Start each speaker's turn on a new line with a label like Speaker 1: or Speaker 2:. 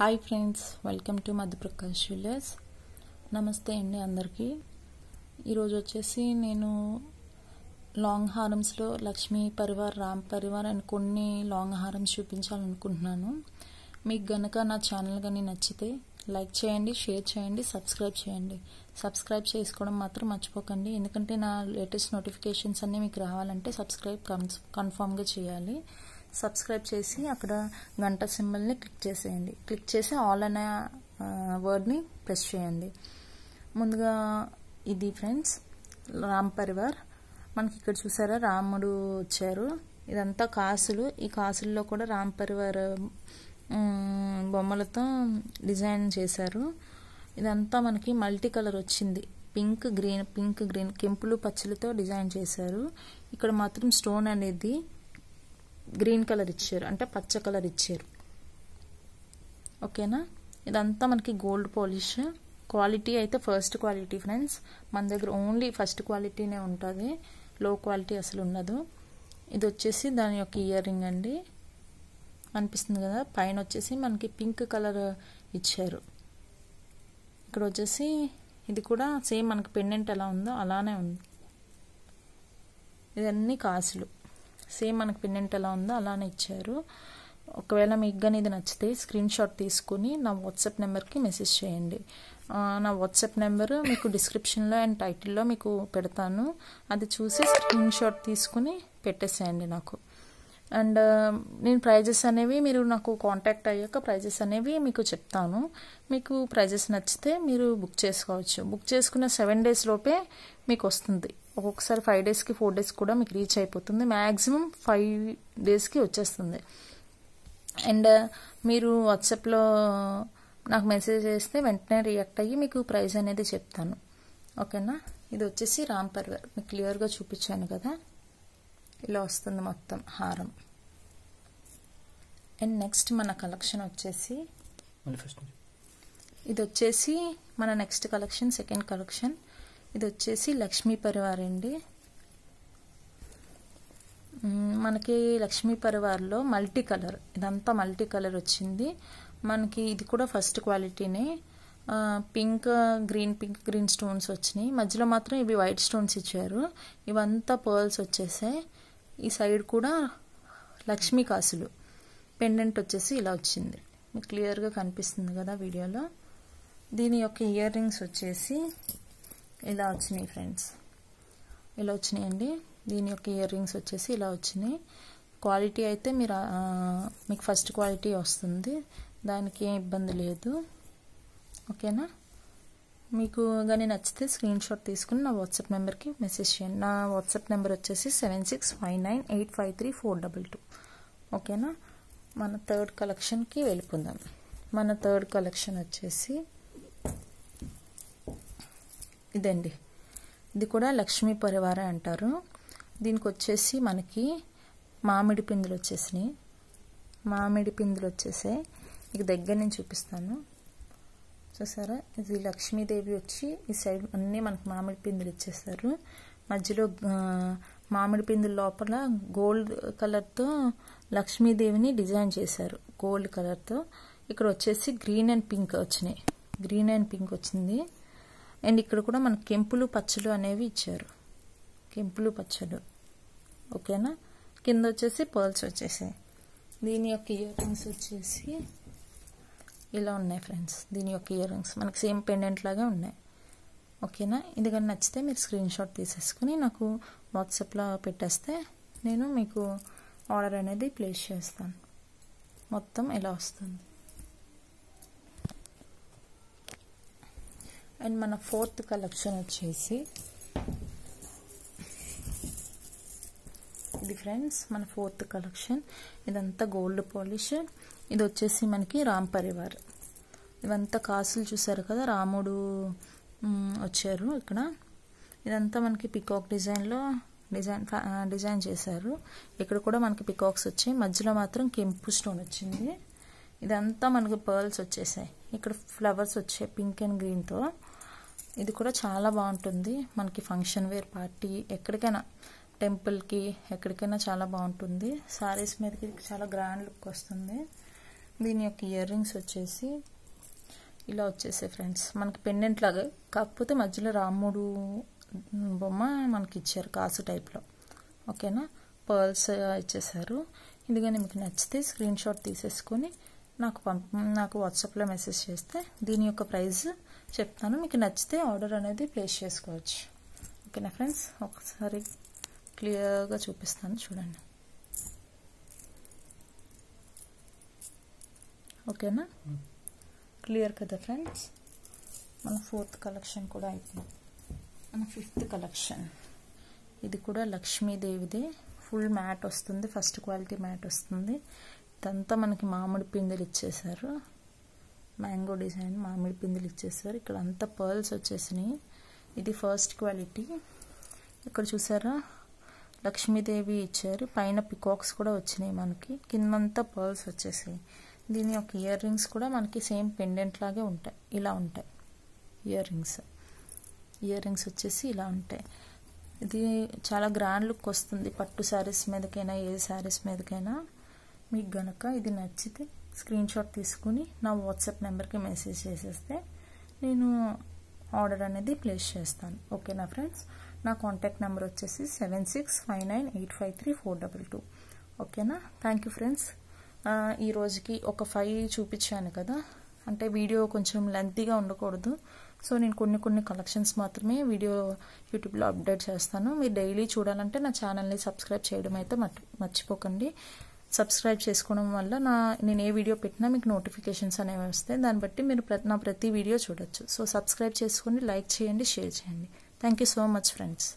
Speaker 1: hi friends welcome to Madhyaprakash jewellers నమస్తే అండి అందరికీ ఈరోజు వచ్చేసి నేను లాంగ్ హారమ్స్లో లక్ష్మీ పరివార్ రామ్ పరివార్ అని కొన్ని లాంగ్ హారమ్స్ చూపించాలనుకుంటున్నాను మీకు గనక నా ఛానల్ కానీ నచ్చితే లైక్ చేయండి షేర్ చేయండి సబ్స్క్రైబ్ చేయండి సబ్స్క్రైబ్ చేసుకోవడం మాత్రం మర్చిపోకండి ఎందుకంటే నా లేటెస్ట్ నోటిఫికేషన్స్ అన్నీ మీకు రావాలంటే సబ్స్క్రైబ్ కన్ఫామ్గా చేయాలి సబ్స్క్రైబ్ చేసి అక్కడ గంట సింబల్ని క్లిక్ చేసేయండి క్లిక్ చేసి ఆల్ అనే వర్డ్ని ప్రెస్ చేయండి ముందుగా ఇది ఫ్రెండ్స్ రామ్ పరివార్ మనకి ఇక్కడ చూసారా రాముడు వచ్చారు ఇదంతా కాసులు ఈ కాసుల్లో కూడా రామ్ పరివార్ బొమ్మలతో డిజైన్ చేశారు ఇదంతా మనకి మల్టీ కలర్ వచ్చింది పింక్ గ్రీన్ పింక్ గ్రీన్ కెంపులు పచ్చలతో డిజైన్ చేశారు ఇక్కడ మాత్రం స్టోన్ అనేది గ్రీన్ కలర్ ఇచ్చారు అంటే పచ్చ కలర్ ఇచ్చారు ఓకేనా ఇదంతా మనకి గోల్డ్ పాలిష్ క్వాలిటీ అయితే ఫస్ట్ క్వాలిటీ ఫ్రెండ్స్ మన దగ్గర ఓన్లీ ఫస్ట్ క్వాలిటీనే ఉంటుంది లో క్వాలిటీ అసలు ఉండదు ఇది వచ్చేసి దాని యొక్క ఇయర్ రింగ్ అండి అనిపిస్తుంది కదా పైన వచ్చేసి మనకి పింక్ కలర్ ఇచ్చారు ఇక్కడ వచ్చేసి ఇది కూడా సేమ్ మనకి పెండెంట్ ఎలా ఉందో అలానే ఉంది ఇవన్నీ కాసులు సేమ్ మనకు పిన్నెంట్ ఎలా ఉందో అలానే ఇచ్చారు ఒకవేళ మీకు కానీ ఇది నచ్చితే స్క్రీన్ షాట్ తీసుకుని నా వాట్సాప్ నెంబర్కి మెసేజ్ చేయండి నా వాట్సాప్ నెంబరు మీకు డిస్క్రిప్షన్లో అండ్ టైటిల్లో మీకు పెడతాను అది చూసి స్క్రీన్ షాట్ తీసుకుని పెట్టేసేయండి నాకు అండ్ నేను ప్రైజెస్ అనేవి మీరు నాకు కాంటాక్ట్ అయ్యాక ప్రైజెస్ అనేవి మీకు చెప్తాను మీకు ప్రైజెస్ నచ్చితే మీరు బుక్ చేసుకోవచ్చు బుక్ చేసుకున్న సెవెన్ డేస్ లోపే మీకు వస్తుంది ఒక్కొక్కసారి ఫైవ్ డేస్కి ఫోర్ డేస్ కూడా మీకు రీచ్ అయిపోతుంది మ్యాక్సిమం ఫైవ్ డేస్కి వచ్చేస్తుంది అండ్ uh, మీరు వాట్సాప్లో నాకు మెసేజ్ చేస్తే వెంటనే రియాక్ట్ అయ్యి మీకు ప్రైస్ అనేది చెప్తాను ఓకేనా ఇది వచ్చేసి రామ్ పర్వర్ మీకు క్లియర్గా చూపించాను కదా ఇలా వస్తుంది మొత్తం హారం అండ్ నెక్స్ట్ మన కలెక్షన్ వచ్చేసి ఇది వచ్చేసి మన నెక్స్ట్ కలెక్షన్ సెకండ్ కలెక్షన్ ఇది వచ్చేసి లక్ష్మీ పరివార్ అండి మనకి లక్ష్మీ పరివార్లో మల్టీ కలర్ ఇదంతా మల్టీ కలర్ వచ్చింది మనకి ఇది కూడా ఫస్ట్ క్వాలిటీనే pink green pink green stones వచ్చినాయి మధ్యలో మాత్రం ఇవి వైట్ స్టోన్స్ ఇచ్చారు ఇవంతా పర్ల్స్ వచ్చేసాయి ఈ సైడ్ కూడా లక్ష్మీ కాసులు పెండెంట్ వచ్చేసి ఇలా వచ్చింది మీకు క్లియర్గా కనిపిస్తుంది కదా వీడియోలో దీని యొక్క ఇయర్ రింగ్స్ వచ్చేసి ఇలా వచ్చినాయి ఫ్రెండ్స్ ఇలా వచ్చినాయండి దీని యొక్క ఇయర్ రింగ్స్ వచ్చేసి ఇలా వచ్చినాయి క్వాలిటీ అయితే మీరు మీకు ఫస్ట్ క్వాలిటీ వస్తుంది దానికి ఏం ఇబ్బంది లేదు ఓకేనా మీకు కానీ నచ్చితే స్క్రీన్ షాట్ తీసుకుని నా వాట్సాప్ నెంబర్కి మెసేజ్ చేయండి నా వాట్సాప్ నెంబర్ వచ్చేసి seven six five nine eight five three four double two ఓకేనా మన థర్డ్ కలెక్షన్కి వెళ్ళిపోదాం మన థర్డ్ కలెక్షన్ వచ్చేసి ఇదండి ఇది కూడా లక్ష్మీ పరివార అంటారు దీనికి వచ్చేసి మనకి మామిడి పిందులు వచ్చేసినాయి మామిడి పిందులు వచ్చేసాయి మీకు దగ్గర నుంచి చూపిస్తాను చూసారా ఇది లక్ష్మీదేవి వచ్చి ఈ సైడ్ అన్నీ మనకు మామిడి పిందులు ఇచ్చేస్తారు మధ్యలో మామిడి పిందుల లోపల గోల్డ్ కలర్తో లక్ష్మీదేవిని డిజైన్ చేశారు గోల్డ్ కలర్తో ఇక్కడ వచ్చేసి గ్రీన్ అండ్ పింక్ వచ్చినాయి గ్రీన్ అండ్ పింక్ వచ్చింది అండ్ ఇక్కడ కూడా మనకు కెంపులు పచ్చలు అనేవి ఇచ్చారు కెంపులు పచ్చలు ఓకేనా కింద వచ్చేసి పర్ల్స్ వచ్చేసాయి దీని యొక్క ఇయర్ రింగ్స్ వచ్చేసి ఇలా ఉన్నాయి ఫ్రెండ్స్ దీని యొక్క ఇయర్ రింగ్స్ మనకి సేమ్ పెండెంట్ లాగే ఉన్నాయి ఓకేనా ఎందుకంటే నచ్చితే మీరు స్క్రీన్ షాట్ తీసేసుకుని నాకు వాట్సాప్లో పెట్టేస్తే నేను మీకు ఆర్డర్ అనేది ప్లేస్ చేస్తాను మొత్తం ఇలా వస్తుంది అండ్ మన ఫోర్త్ కలెక్షన్ వచ్చేసి ఇది ఫ్రెండ్స్ మన ఫోర్త్ కలెక్షన్ ఇదంతా గోల్డ్ పాలిష్ ఇది వచ్చేసి మనకి రామ్ పరివార్ ఇవంతా కాసులు చూసారు కదా రాముడు వచ్చారు ఇక్కడ ఇదంతా మనకి పికాక్ డిజైన్లో డిజైన్ డిజైన్ చేశారు ఇక్కడ కూడా మనకి పికాక్స్ వచ్చాయి మధ్యలో మాత్రం కెంపు స్టోన్ వచ్చింది ఇదంతా మనకి పర్ల్స్ వచ్చేసాయి ఇక్కడ ఫ్లవర్స్ వచ్చాయి పింక్ అండ్ గ్రీన్తో ఇది కూడా చాలా బాగుంటుంది మనకి ఫంక్షన్ వేర్ పార్టీ ఎక్కడికైనా టెంపుల్కి ఎక్కడికైనా చాలా బాగుంటుంది శారీస్ మీదకి చాలా గ్రాండ్ లుక్ వస్తుంది దీని యొక్క ఇయర్ రింగ్స్ వచ్చేసి ఇలా వచ్చేసాయి ఫ్రెండ్స్ మనకి పెండెంట్ లాగా కాకపోతే మధ్యలో రాముడు బొమ్మ మనకి ఇచ్చారు కాసు టైప్లో ఓకేనా పర్ల్స్ ఇచ్చేసారు ఇందుకని మీకు నచ్చితే స్క్రీన్ షాట్ తీసేసుకొని నాకు పంప నాకు వాట్సాప్లో మెసేజ్ చేస్తే దీని యొక్క ప్రైజ్ చెప్తాను మీకు నచ్చితే ఆర్డర్ అనేది ప్లేస్ చేసుకోవచ్చు ఓకేనా ఫ్రెండ్స్ ఒకసారి క్లియర్గా చూపిస్తాను చూడండి ఓకేనా క్లియర్ కదా ఫ్రెండ్స్ మన ఫోర్త్ కలెక్షన్ కూడా అయిపోయింది మన ఫిఫ్త్ కలెక్షన్ ఇది కూడా లక్ష్మీదేవిదే ఫుల్ మ్యాట్ వస్తుంది ఫస్ట్ క్వాలిటీ మ్యాట్ వస్తుంది ఇదంతా మనకి మామిడి పిందెలు ఇచ్చేసారు మ్యాంగో డిజైన్ మామిడి పిందులు ఇచ్చేసారు ఇక్కడ అంతా పర్ల్స్ వచ్చేసినాయి ఇది ఫస్ట్ క్వాలిటీ ఇక్కడ చూసారా లక్ష్మీదేవి ఇచ్చారు పైన పికాక్స్ కూడా వచ్చినాయి మనకి కిందంతా పర్ల్స్ వచ్చేసాయి దీని యొక్క ఇయర్ రింగ్స్ కూడా మనకి సేమ్ పెండెంట్ లాగే ఉంటాయి ఇలా ఉంటాయి ఇయర్ రింగ్స్ ఇయర్ రింగ్స్ వచ్చేసి ఇలా ఉంటాయి ఇది చాలా గ్రాండ్ లుక్ వస్తుంది పట్టు శారీస్ మీదకైనా ఏ శారీస్ మీదకైనా మీకు గనక ఇది నచ్చితే స్క్రీన్ షాట్ తీసుకుని నా వాట్సాప్ నెంబర్కి మెసేజ్ చేసేస్తే నేను ఆర్డర్ అనేది ప్లేస్ చేస్తాను ఓకేనా ఫ్రెండ్స్ నా కాంటాక్ట్ నెంబర్ వచ్చేసి seven six five nine eight five three four double two ఓకేనా థ్యాంక్ యూ ఫ్రెండ్స్ ఈ రోజుకి ఒక ఫైవ్ చూపించాను కదా అంటే వీడియో కొంచెం లెంతీగా ఉండకూడదు సో నేను కొన్ని కొన్ని కలెక్షన్స్ మాత్రమే వీడియో యూట్యూబ్లో అప్డేట్ చేస్తాను మీరు డైలీ చూడాలంటే నా ఛానల్ని సబ్స్క్రైబ్ చేయడం అయితే మర్చిపోకండి సబ్స్క్రైబ్ చేసుకోవడం వల్ల నా నేను ఏ వీడియో పెట్టినా మీకు నోటిఫికేషన్స్ అనేవి వస్తాయి దాన్ని బట్టి మీరు నా ప్రతి వీడియో చూడొచ్చు సో సబ్స్క్రైబ్ చేసుకుని లైక్ చేయండి షేర్ చేయండి thank you so much friends